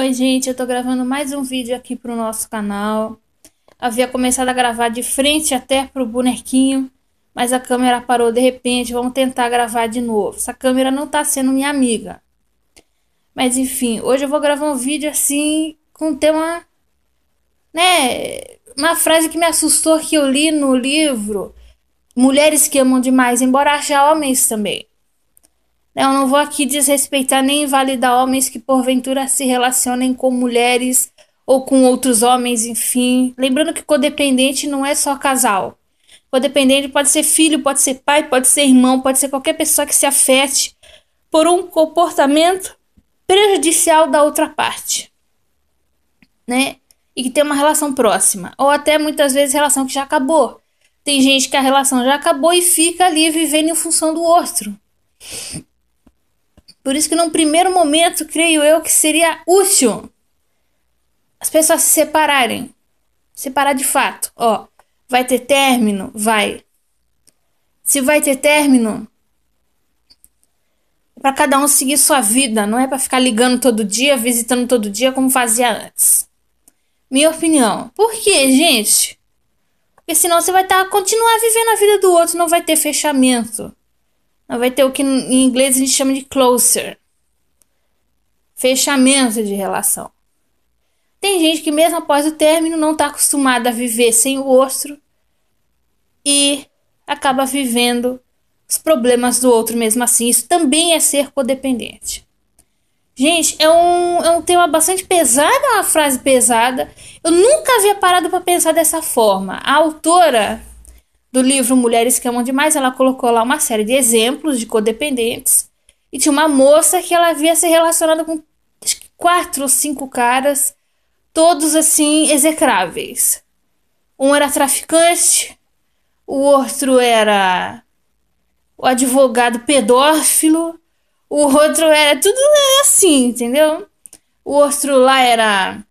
Oi, gente, eu tô gravando mais um vídeo aqui pro nosso canal. Havia começado a gravar de frente até pro bonequinho, mas a câmera parou de repente. Vamos tentar gravar de novo. Essa câmera não tá sendo minha amiga. Mas enfim, hoje eu vou gravar um vídeo assim com tema né, uma frase que me assustou que eu li no livro Mulheres que amam demais, embora haja homens também. Né, eu não vou aqui desrespeitar nem invalidar homens que porventura se relacionem com mulheres ou com outros homens, enfim. Lembrando que codependente não é só casal. Codependente pode ser filho, pode ser pai, pode ser irmão, pode ser qualquer pessoa que se afete por um comportamento prejudicial da outra parte, né? E que tem uma relação próxima, ou até muitas vezes relação que já acabou. Tem gente que a relação já acabou e fica ali vivendo em função do outro. Por isso que num primeiro momento, creio eu que seria útil as pessoas se separarem. Separar de fato. Ó, vai ter término? Vai. Se vai ter término, é para cada um seguir sua vida, não é para ficar ligando todo dia, visitando todo dia como fazia antes. Minha opinião. Por quê, gente? Porque senão você vai estar tá, continuar vivendo a vida do outro, não vai ter fechamento vai ter o que em inglês a gente chama de closer fechamento de relação. Tem gente que, mesmo após o término, não está acostumada a viver sem o outro e acaba vivendo os problemas do outro mesmo assim. Isso também é ser codependente. Gente, é um, é um tema bastante pesado, é uma frase pesada. Eu nunca havia parado para pensar dessa forma. A autora do livro Mulheres que Amam Demais, ela colocou lá uma série de exemplos de codependentes. E tinha uma moça que ela havia se relacionado com quatro ou cinco caras, todos assim, execráveis. Um era traficante, o outro era o advogado pedófilo, o outro era tudo assim, entendeu? O outro lá era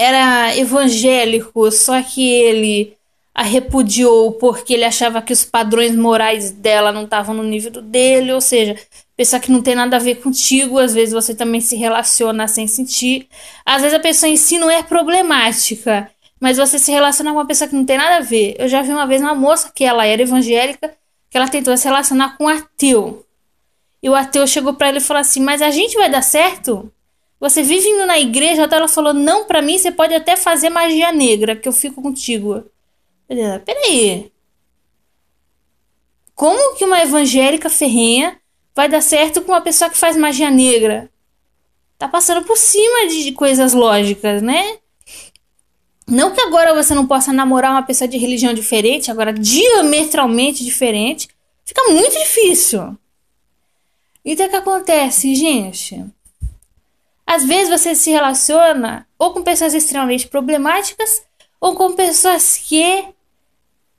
era evangélico, só que ele a repudiou porque ele achava que os padrões morais dela não estavam no nível do dele, ou seja, pensar que não tem nada a ver contigo, às vezes você também se relaciona sem sentir. Às vezes a pessoa em si não é problemática, mas você se relaciona com uma pessoa que não tem nada a ver. Eu já vi uma vez uma moça que ela era evangélica, que ela tentou se relacionar com um ateu. E o ateu chegou para ele e falou assim: "Mas a gente vai dar certo?" Você vive indo na igreja, até ela falou: "Não, para mim você pode até fazer magia negra, que eu fico contigo." peraí. Como que uma evangélica ferrenha vai dar certo com uma pessoa que faz magia negra? Tá passando por cima de coisas lógicas, né? Não que agora você não possa namorar uma pessoa de religião diferente, agora diametralmente diferente, fica muito difícil. Então o é que acontece, gente? Às vezes você se relaciona ou com pessoas extremamente problemáticas ou com pessoas que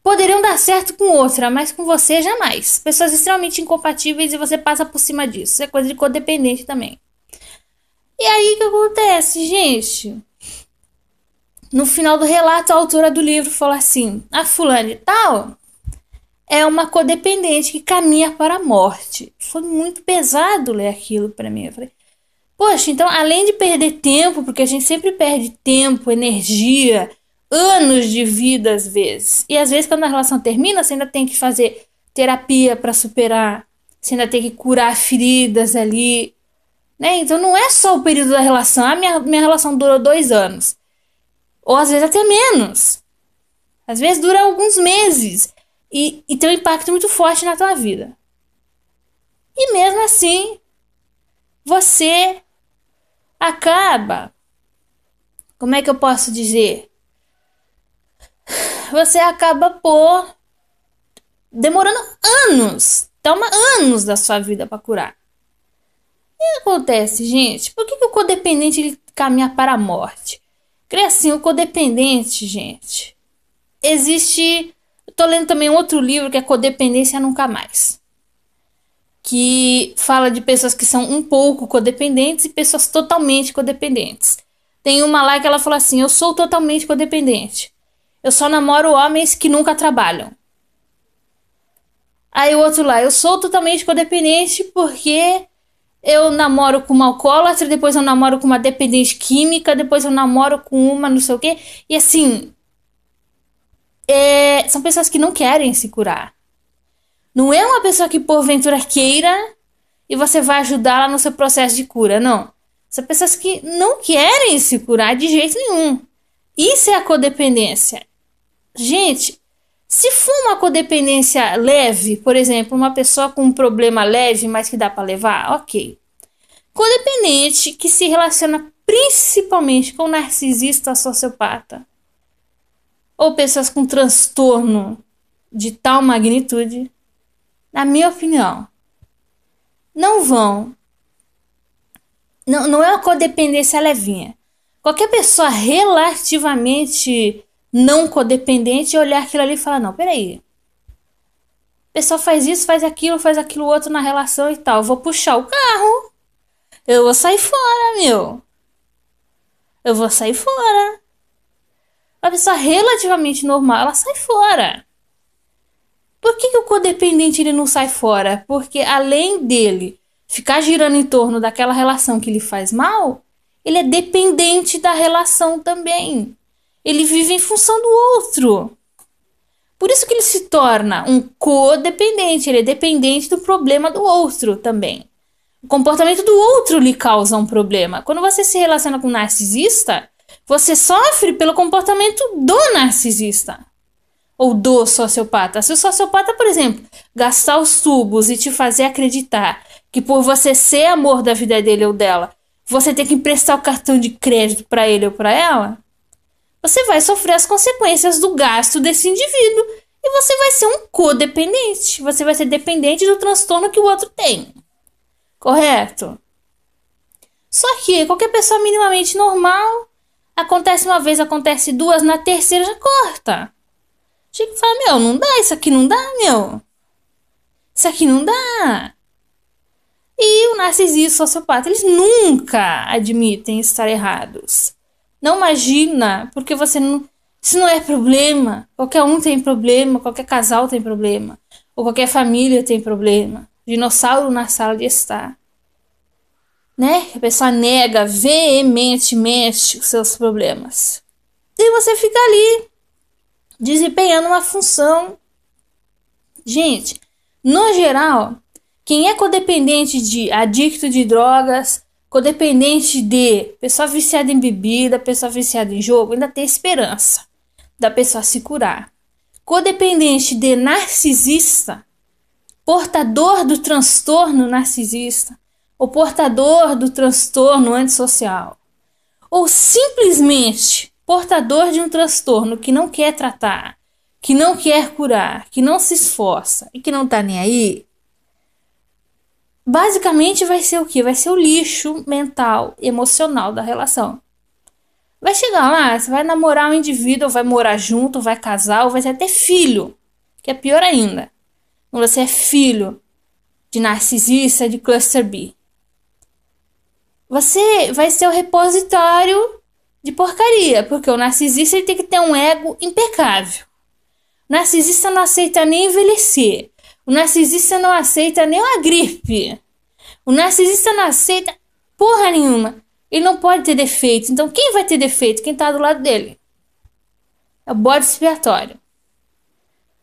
poderiam dar certo com outra, mas com você jamais. Pessoas extremamente incompatíveis e você passa por cima disso. é coisa de codependente também. E aí o que acontece, gente? No final do relato, a autora do livro fala assim: a ah, fulana tal é uma codependente que caminha para a morte. Foi muito pesado ler aquilo para mim. Eu falei, Poxa, então além de perder tempo, porque a gente sempre perde tempo, energia, anos de vida às vezes. E às vezes quando a relação termina, você ainda tem que fazer terapia para superar, você ainda tem que curar feridas ali, né? Então não é só o período da relação. A minha, minha relação durou dois anos, ou às vezes até menos. Às vezes dura alguns meses e, e tem um impacto muito forte na tua vida. E mesmo assim, você acaba. Como é que eu posso dizer? você acaba por demorando anos, toma tá anos da sua vida para curar. E acontece, gente? Por que, que o codependente ele caminha para a morte? Crê assim, o codependente, gente. Existe. Tô lendo também um outro livro que é Codependência Nunca Mais. Que fala de pessoas que são um pouco codependentes e pessoas totalmente codependentes. Tem uma lá que ela fala assim: Eu sou totalmente codependente. Eu só namoro homens que nunca trabalham. Aí o outro lá, eu sou totalmente codependente porque eu namoro com uma alcoólatra, depois eu namoro com uma dependente química, depois eu namoro com uma não sei o quê. E assim. É, são pessoas que não querem se curar. Não é uma pessoa que porventura queira e você vai ajudá-la no seu processo de cura, não. São pessoas que não querem se curar de jeito nenhum. Isso é a codependência. Gente, se for uma codependência leve, por exemplo, uma pessoa com um problema leve, mas que dá para levar, ok. Codependente que se relaciona principalmente com narcisista sociopata ou pessoas com transtorno de tal magnitude, na minha opinião, não vão. Não, não é uma codependência levinha. Qualquer pessoa relativamente não codependente e olhar aquilo ali e falar: não, peraí. O pessoal faz isso, faz aquilo, faz aquilo outro na relação e tal. Eu vou puxar o carro. Eu vou sair fora, meu. Eu vou sair fora. Uma pessoa relativamente normal, ela sai fora. Por que, que o codependente ele não sai fora? Porque além dele ficar girando em torno daquela relação que lhe faz mal, ele é dependente da relação também. Ele vive em função do outro. Por isso que ele se torna um codependente, ele é dependente do problema do outro também. O comportamento do outro lhe causa um problema. Quando você se relaciona com um narcisista, você sofre pelo comportamento do narcisista ou do sociopata. Se o sociopata, por exemplo, gastar os tubos e te fazer acreditar que por você ser amor da vida dele ou dela, você tem que emprestar o cartão de crédito para ele ou para ela, você vai sofrer as consequências do gasto desse indivíduo e você vai ser um codependente. Você vai ser dependente do transtorno que o outro tem. Correto? Só que qualquer pessoa minimamente normal acontece uma vez, acontece duas, na terceira já corta. Chega e fala: Meu, não dá, isso aqui não dá, meu. Isso aqui não dá. E o narcisista e o sociopata, eles nunca admitem estar errados não imagina, porque você não. Isso não é problema. Qualquer um tem problema, qualquer casal tem problema, ou qualquer família tem problema. Dinossauro na sala de estar. Né? A pessoa nega veementemente os seus problemas. E você fica ali desempenhando uma função. Gente, no geral, quem é codependente de adicto de drogas, codependente de pessoa viciada em bebida, pessoa viciada em jogo, ainda tem esperança da pessoa se curar. Codependente de narcisista, portador do transtorno narcisista, ou portador do transtorno antissocial, ou simplesmente portador de um transtorno que não quer tratar, que não quer curar, que não se esforça e que não tá nem aí, basicamente vai ser o que? Vai ser o lixo mental, emocional da relação. Vai chegar lá, você vai namorar um indivíduo, vai morar junto, vai casar, ou vai ter até filho, que é pior ainda. Quando você é filho de narcisista, de cluster B. Você vai ser o repositório de porcaria, porque o narcisista ele tem que ter um ego impecável. O narcisista não aceita nem envelhecer. O narcisista não aceita nem uma gripe. O narcisista não aceita porra nenhuma. Ele não pode ter defeito. Então quem vai ter defeito? Quem tá do lado dele. É o bode expiatório.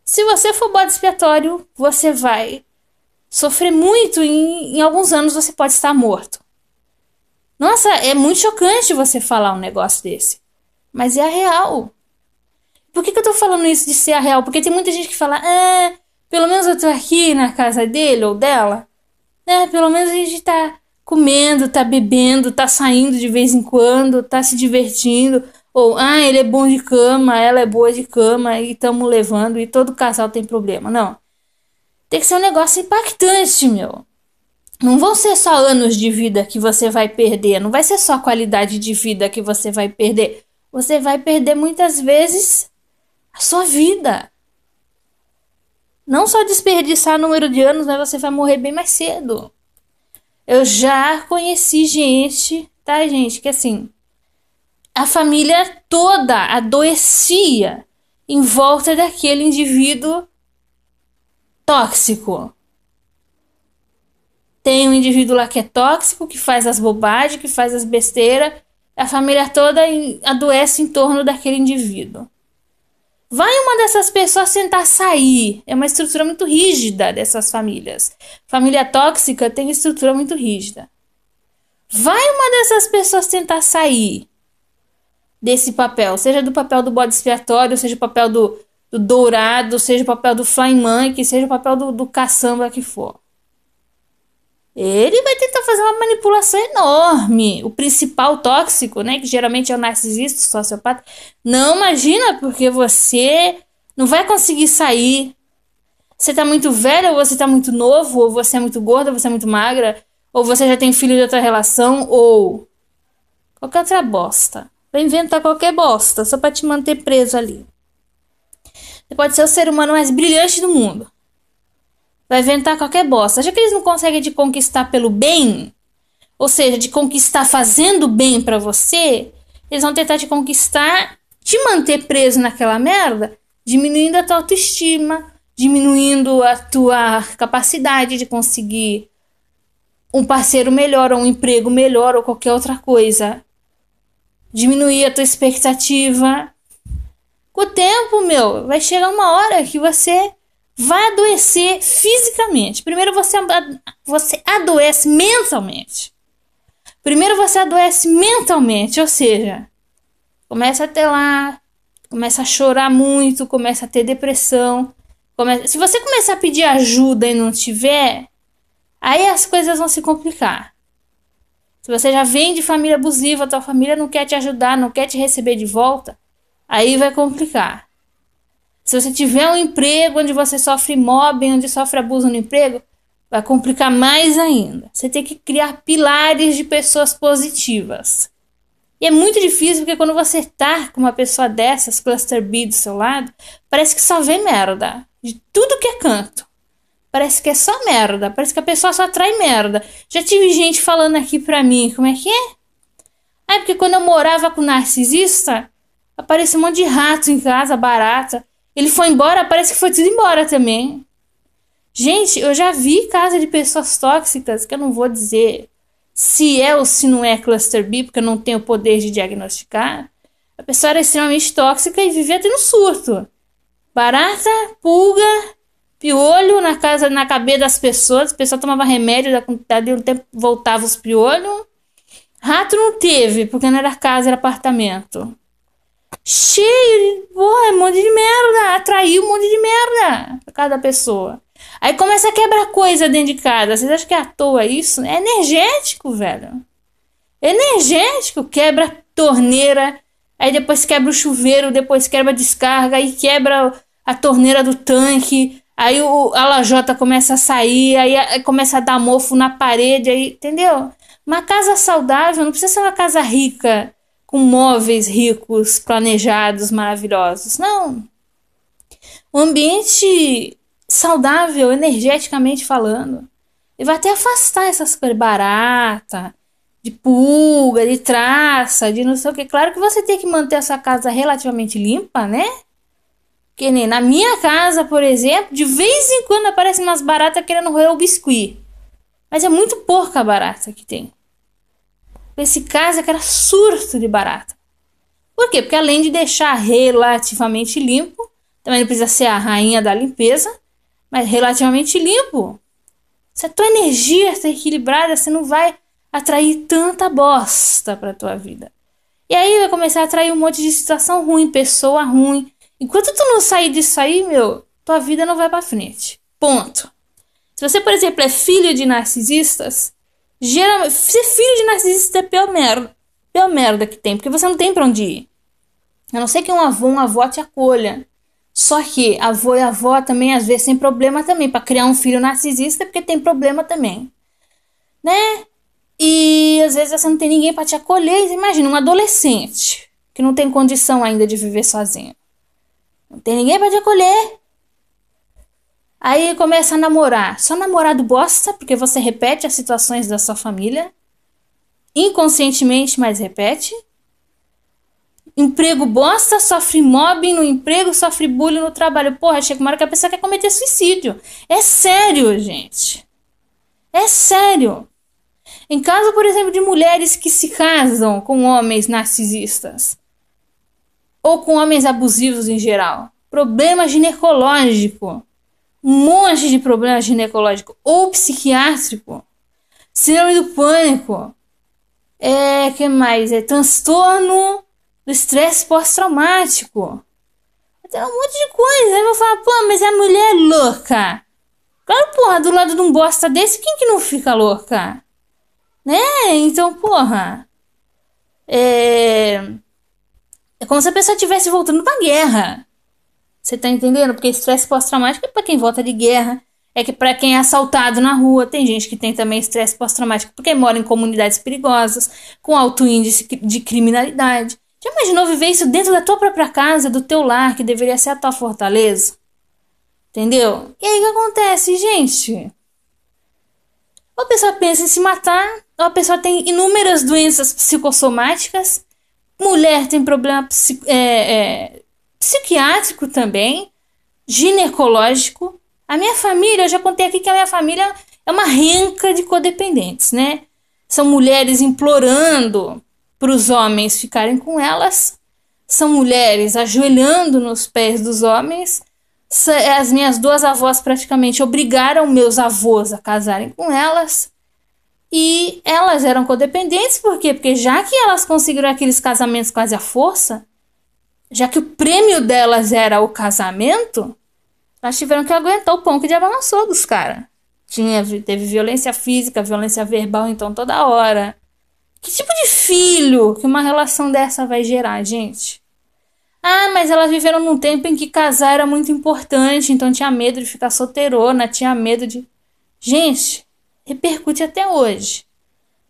Se você for bode expiatório, você vai sofrer muito e em, alguns anos você pode estar morto. Nossa, é muito chocante você falar um negócio desse. Mas é a real. Por que, que eu tô falando isso de ser a real? Porque tem muita gente que fala, ah, pelo menos eu tô aqui na casa dele ou dela, né? Pelo menos a gente tá comendo, tá bebendo, tá saindo de vez em quando, tá se divertindo. Ou, ah, ele é bom de cama, ela é boa de cama e tamo levando e todo casal tem problema. Não. Tem que ser um negócio impactante, meu. Não vão ser só anos de vida que você vai perder, não vai ser só qualidade de vida que você vai perder. Você vai perder muitas vezes a sua vida não só desperdiçar número de anos, mas né? você vai morrer bem mais cedo. Eu já conheci gente, tá, gente, que assim, a família toda adoecia em volta daquele indivíduo tóxico. Tem um indivíduo lá que é tóxico, que faz as bobagens, que faz as besteiras. A família toda adoece em torno daquele indivíduo. Vai uma dessas pessoas tentar sair. É uma estrutura muito rígida dessas famílias. Família tóxica tem estrutura muito rígida. Vai uma dessas pessoas tentar sair desse papel, seja do papel do bode expiatório, seja o papel do, do dourado, seja o papel do flying monkey, seja o papel do, do caçamba que for ele vai tentar fazer uma manipulação enorme. O principal tóxico, né, que geralmente é o narcisista, o sociopata, não imagina porque você não vai conseguir sair. Você tá muito velho ou você tá muito novo, ou você é muito gorda, ou você é muito magra, ou você já tem filho de outra relação, ou qualquer outra bosta. Vai inventar qualquer bosta, só pra te manter preso ali. Você pode ser o ser humano mais brilhante do mundo. Vai inventar qualquer bosta. Já que eles não conseguem te conquistar pelo bem, ou seja, de conquistar fazendo bem para você, eles vão tentar te conquistar, te manter preso naquela merda, diminuindo a tua autoestima, diminuindo a tua capacidade de conseguir um parceiro melhor, ou um emprego melhor, ou qualquer outra coisa. Diminuir a tua expectativa. Com o tempo, meu, vai chegar uma hora que você vai adoecer fisicamente. Primeiro você, você adoece mentalmente. Primeiro você adoece mentalmente, ou seja, começa a ter lá, começa a chorar muito, começa a ter depressão. Começa... Se você começar a pedir ajuda e não tiver, aí as coisas vão se complicar. Se você já vem de família abusiva, tua família não quer te ajudar, não quer te receber de volta, aí vai complicar. Se você tiver um emprego onde você sofre mobbing, onde sofre abuso no emprego, vai complicar mais ainda. Você tem que criar pilares de pessoas positivas. E é muito difícil porque quando você tá com uma pessoa dessas, cluster B do seu lado, parece que só vê merda. De tudo que é canto. Parece que é só merda. Parece que a pessoa só atrai merda. Já tive gente falando aqui pra mim, como é que é? Ah, é porque quando eu morava com narcisista, aparecia um monte de rato em casa, barata. Ele foi embora, parece que foi tudo embora também. Gente, eu já vi casa de pessoas tóxicas, que eu não vou dizer se é ou se não é cluster B, porque eu não tenho poder de diagnosticar. A pessoa era extremamente tóxica e vivia tendo surto. Barata, pulga, piolho na casa, na cabeça das pessoas. A pessoa tomava remédio da quantidade e tempo voltava os piolhos. Rato não teve, porque não era casa, era apartamento cheio de porra, é um monte de merda, atraiu um monte de merda para cada pessoa. Aí começa a quebrar coisa dentro de casa. Vocês acham que é à toa isso? É energético, velho. Energético, quebra torneira, aí depois quebra o chuveiro, depois quebra a descarga, aí quebra a torneira do tanque, aí o, a lajota começa a sair, aí, aí começa a dar mofo na parede, aí, entendeu? Uma casa saudável não precisa ser uma casa rica com móveis ricos, planejados, maravilhosos. Não. Um ambiente saudável, energeticamente falando. Ele vai até afastar essas coisas barata, de pulga, de traça, de não sei o que. Claro que você tem que manter a sua casa relativamente limpa, né? Que nem na minha casa, por exemplo, de vez em quando aparecem umas baratas querendo roer o biscuit. Mas é muito porca a barata que tem. Nesse caso, é que era surto de barata. Por quê? Porque além de deixar relativamente limpo, também não precisa ser a rainha da limpeza, mas relativamente limpo. Se a tua energia está equilibrada, você não vai atrair tanta bosta para tua vida. E aí vai começar a atrair um monte de situação ruim, pessoa ruim. Enquanto tu não sair disso aí, meu, tua vida não vai para frente. Ponto. Se você, por exemplo, é filho de narcisistas, Geralmente, ser filho de narcisista é pior merda, pior merda que tem, porque você não tem pra onde ir. A não ser que um avô, uma avó te acolha. Só que avô e avó também, às vezes, tem problema também. para criar um filho narcisista, é porque tem problema também. Né? E às vezes você não tem ninguém para te acolher. Imagina um adolescente que não tem condição ainda de viver sozinho. Não tem ninguém para te acolher. Aí começa a namorar. Só namorado bosta, porque você repete as situações da sua família. Inconscientemente, mas repete. Emprego bosta, sofre mobbing no emprego, sofre bullying no trabalho. Porra, chega uma hora que a pessoa quer cometer suicídio. É sério, gente. É sério. Em caso, por exemplo, de mulheres que se casam com homens narcisistas ou com homens abusivos em geral, problema ginecológico um monte de problema ginecológico ou psiquiátrico, síndrome do pânico, é que mais? É transtorno do estresse pós-traumático. Tem um monte de coisa. Aí vou falar, pô, mas a mulher é louca. Claro, porra, do lado de um bosta desse, quem que não fica louca? Né? Então, porra. É. É como se a pessoa estivesse voltando pra guerra. Você tá entendendo? Porque estresse pós-traumático é pra quem volta de guerra, é que para quem é assaltado na rua, tem gente que tem também estresse pós-traumático porque mora em comunidades perigosas, com alto índice de criminalidade. Já imaginou viver isso dentro da tua própria casa, do teu lar, que deveria ser a tua fortaleza? Entendeu? E aí o que acontece, gente? Ou a pessoa pensa em se matar, ou a pessoa tem inúmeras doenças psicossomáticas, mulher tem problema é, é, psiquiátrico também, ginecológico. A minha família, eu já contei aqui que a minha família é uma renca de codependentes, né? São mulheres implorando para os homens ficarem com elas, são mulheres ajoelhando nos pés dos homens. As minhas duas avós praticamente obrigaram meus avós a casarem com elas. E elas eram codependentes, por quê? Porque já que elas conseguiram aqueles casamentos quase à força, já que o prêmio delas era o casamento, elas tiveram que aguentar o pão que diabo amassou dos caras. Tinha, teve violência física, violência verbal, então toda hora. Que tipo de filho que uma relação dessa vai gerar, gente? Ah, mas elas viveram num tempo em que casar era muito importante, então tinha medo de ficar solteirona, tinha medo de. Gente, repercute até hoje.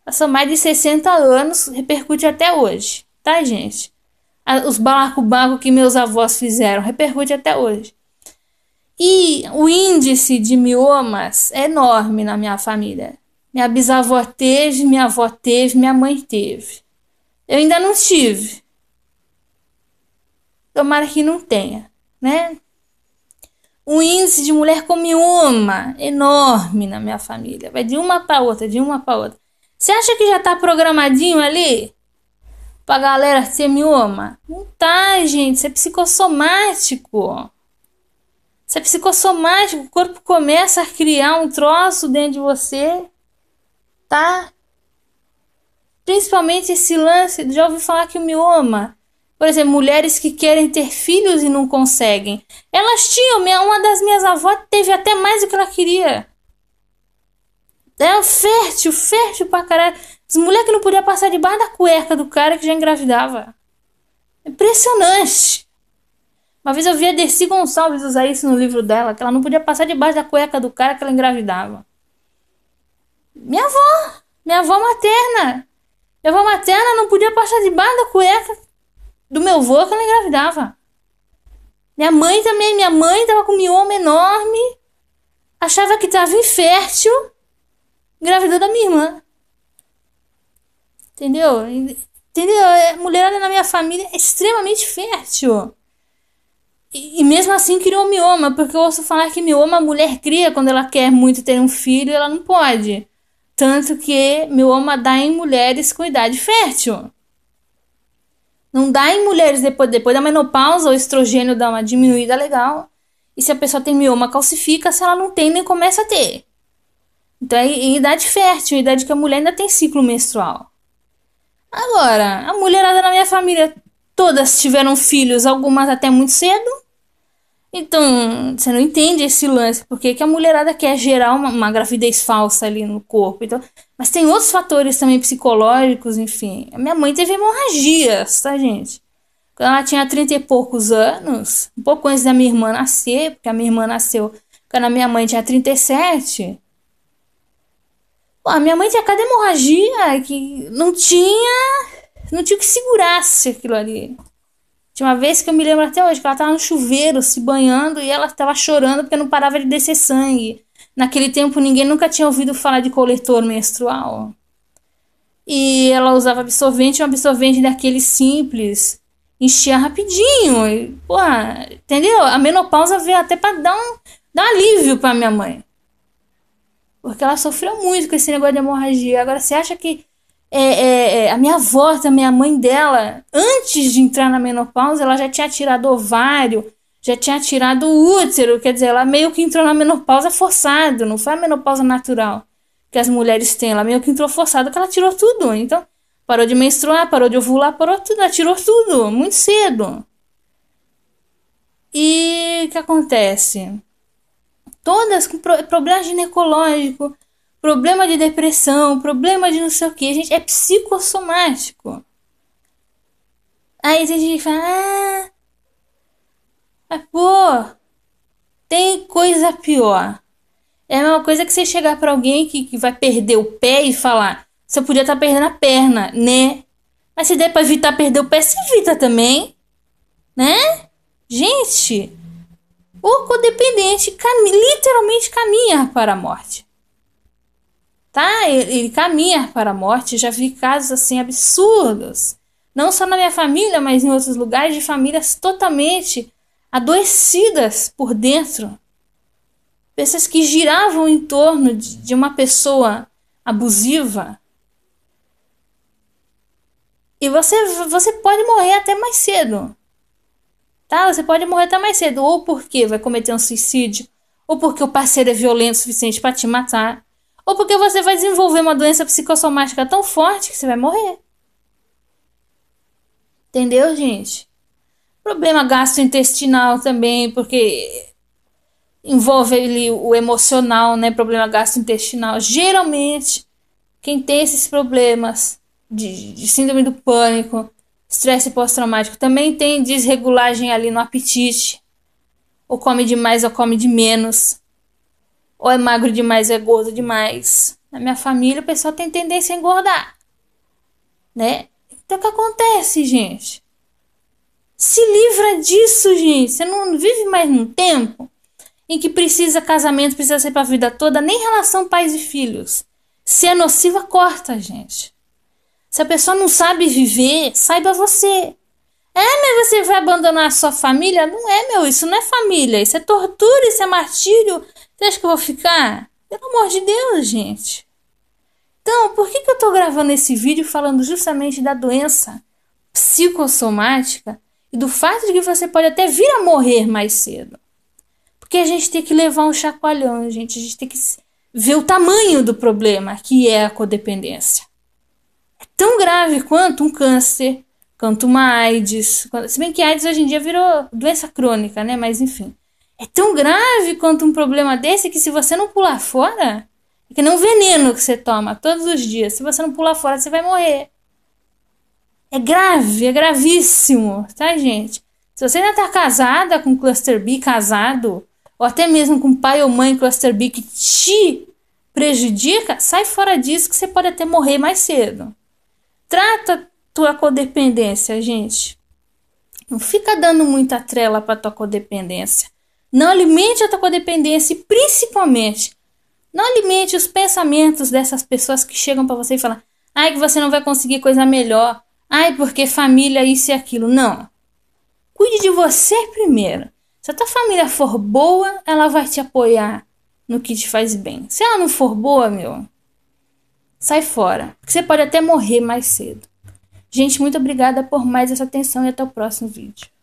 Passou mais de 60 anos, repercute até hoje, tá, gente? os balacobaco que meus avós fizeram, repercute até hoje. E o índice de miomas é enorme na minha família. Minha bisavó teve, minha avó teve, minha mãe teve. Eu ainda não tive. Tomara que não tenha, né? o índice de mulher com mioma enorme na minha família. Vai de uma para outra, de uma para outra. Você acha que já está programadinho ali? pra galera, ser mioma Não tá, gente, você é psicossomático. Você é psicossomático, o corpo começa a criar um troço dentro de você, tá? Principalmente esse lance, já ouviu falar que o mioma. Por exemplo, mulheres que querem ter filhos e não conseguem. Elas tinham, uma das minhas avós teve até mais do que ela queria. Era é fértil, fértil pra caralho. As mulher que não podia passar debaixo da cueca do cara que já engravidava. Impressionante. Uma vez eu vi a Dercy Gonçalves usar isso no livro dela, que ela não podia passar debaixo da cueca do cara que ela engravidava. Minha avó, minha avó materna. Minha avó materna não podia passar debaixo da cueca do meu avô que ela engravidava. Minha mãe também, minha mãe tava com um mioma enorme, achava que tava infértil grávida da minha irmã. Entendeu? Entendeu? A é, mulherada na minha família é extremamente fértil. E, e mesmo assim criou mioma, porque eu ouço falar que mioma a mulher cria quando ela quer muito ter um filho ela não pode. Tanto que mioma dá em mulheres com idade fértil. Não dá em mulheres depois, depois da menopausa, o estrogênio dá uma diminuída legal. E se a pessoa tem mioma, calcifica, se ela não tem, nem começa a ter. Então é em idade fértil, em idade que a mulher ainda tem ciclo menstrual. Agora, a mulherada na minha família todas tiveram filhos, algumas até muito cedo. Então, você não entende esse lance, porque que a mulherada quer gerar uma, uma, gravidez falsa ali no corpo. Então, mas tem outros fatores também psicológicos, enfim. A minha mãe teve hemorragias, tá, gente? Quando ela tinha 30 e poucos anos, um pouco antes da minha irmã nascer, porque a minha irmã nasceu quando a minha mãe tinha 37, Pô, minha mãe tinha cada hemorragia que não tinha. Não tinha o que segurasse aquilo ali. Tinha uma vez que eu me lembro até hoje que ela tava no chuveiro se banhando e ela tava chorando porque não parava de descer sangue. Naquele tempo ninguém nunca tinha ouvido falar de coletor menstrual. E ela usava absorvente, um absorvente daquele simples. Enchia rapidinho. E, pô, entendeu? A menopausa veio até para dar um dar alívio para minha mãe. Porque ela sofreu muito com esse negócio de hemorragia. Agora, você acha que é, é, é, a minha avó também, a mãe dela, antes de entrar na menopausa, ela já tinha tirado ovário, já tinha tirado o útero, quer dizer, ela meio que entrou na menopausa forçada, não foi a menopausa natural que as mulheres têm, ela meio que entrou forçada, que ela tirou tudo. Então, parou de menstruar, parou de ovular, parou tudo, ela tirou tudo, muito cedo. E o que acontece? todas com pro, problema ginecológico, problema de depressão, problema de não sei o que. Gente, é psicossomático. Aí a gente fala, ah, mas, pô, tem coisa pior. É uma coisa que você chegar para alguém que, que vai perder o pé e falar, você podia estar tá perdendo a perna, né? Mas se der pra evitar perder o pé, se evita também, né? Gente, o codependente cam literalmente caminha para a morte. Tá? Ele, ele caminha para a morte. Já vi casos assim absurdos. Não só na minha família, mas em outros lugares de famílias totalmente adoecidas por dentro. Pessoas que giravam em torno de, de uma pessoa abusiva. E você, você pode morrer até mais cedo. Tá, você pode morrer até mais cedo, ou porque vai cometer um suicídio, ou porque o parceiro é violento o suficiente para te matar, ou porque você vai desenvolver uma doença psicossomática tão forte que você vai morrer. Entendeu, gente? Problema gastrointestinal também, porque envolve ali o emocional, né? Problema gastrointestinal. Geralmente, quem tem esses problemas de, de síndrome do pânico, Estresse pós-traumático também tem desregulagem ali no apetite. Ou come demais ou come de menos. Ou é magro demais ou é gordo demais. Na minha família, o pessoal tem tendência a engordar. Né? Então, o que acontece, gente? Se livra disso, gente. Você não vive mais num tempo em que precisa casamento, precisa ser para a vida toda, nem relação pais e filhos. Se é nociva, corta, gente. Se a pessoa não sabe viver, saiba você. É, mas você vai abandonar a sua família? Não é, meu, isso não é família, isso é tortura, isso é martírio. Você acha que eu vou ficar? Pelo amor de Deus, gente. Então, por que, que eu estou gravando esse vídeo falando justamente da doença psicossomática e do fato de que você pode até vir a morrer mais cedo? Porque a gente tem que levar um chacoalhão, gente. A gente tem que ver o tamanho do problema que é a codependência tão grave quanto um câncer, quanto uma AIDS. Se bem que AIDS hoje em dia virou doença crônica, né? Mas enfim. É tão grave quanto um problema desse que se você não pular fora, é que nem um veneno que você toma todos os dias. Se você não pular fora, você vai morrer. É grave, é gravíssimo, tá, gente? Se você ainda tá casada com cluster B, casado, ou até mesmo com pai ou mãe cluster B que te prejudica, sai fora disso que você pode até morrer mais cedo. Trata tua codependência, gente. Não fica dando muita trela para tua codependência. Não alimente a tua codependência e principalmente não alimente os pensamentos dessas pessoas que chegam para você e falam: "Ai, que você não vai conseguir coisa melhor. Ai, porque família isso e aquilo". Não. Cuide de você primeiro. Se a tua família for boa, ela vai te apoiar no que te faz bem. Se ela não for boa, meu, Sai fora, que você pode até morrer mais cedo. Gente, muito obrigada por mais essa atenção e até o próximo vídeo.